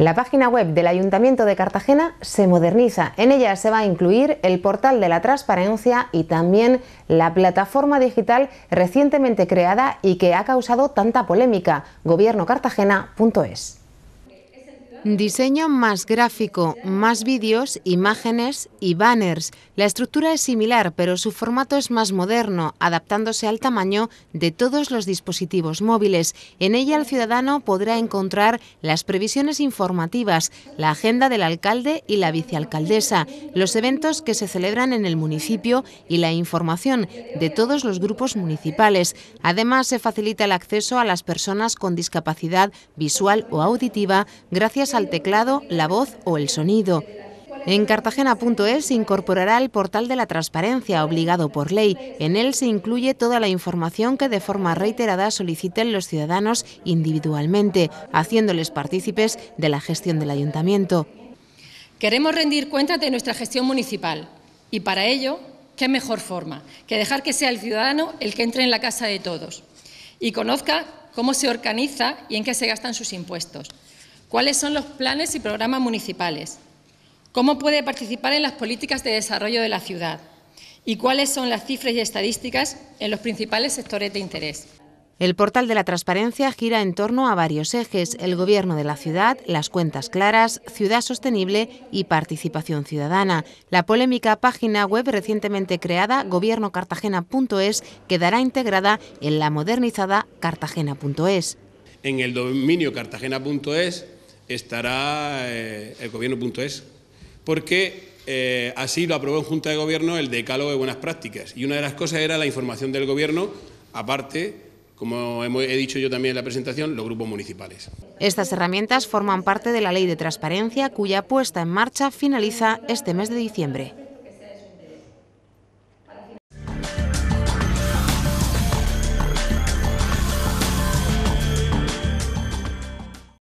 La página web del Ayuntamiento de Cartagena se moderniza. En ella se va a incluir el portal de la transparencia y también la plataforma digital recientemente creada y que ha causado tanta polémica, gobiernocartagena.es. Diseño más gráfico, más vídeos, imágenes y banners. La estructura es similar, pero su formato es más moderno, adaptándose al tamaño de todos los dispositivos móviles. En ella el ciudadano podrá encontrar las previsiones informativas, la agenda del alcalde y la vicealcaldesa, los eventos que se celebran en el municipio y la información de todos los grupos municipales. Además, se facilita el acceso a las personas con discapacidad visual o auditiva gracias al teclado, la voz o el sonido. En cartagena.es se incorporará el portal de la transparencia obligado por ley. En él se incluye toda la información que de forma reiterada soliciten los ciudadanos individualmente, haciéndoles partícipes de la gestión del ayuntamiento. Queremos rendir cuentas de nuestra gestión municipal y para ello, ¿qué mejor forma que dejar que sea el ciudadano el que entre en la casa de todos y conozca cómo se organiza y en qué se gastan sus impuestos? ¿Cuáles son los planes y programas municipales? ¿Cómo puede participar en las políticas de desarrollo de la ciudad? ¿Y cuáles son las cifras y estadísticas en los principales sectores de interés? El portal de la transparencia gira en torno a varios ejes, el gobierno de la ciudad, las cuentas claras, ciudad sostenible y participación ciudadana. La polémica página web recientemente creada, gobiernocartagena.es, quedará integrada en la modernizada cartagena.es. En el dominio cartagena.es estará eh, el gobierno.es, porque eh, así lo aprobó en Junta de Gobierno el decálogo de buenas prácticas. Y una de las cosas era la información del Gobierno, aparte como he dicho yo también en la presentación, los grupos municipales. Estas herramientas forman parte de la Ley de Transparencia, cuya puesta en marcha finaliza este mes de diciembre.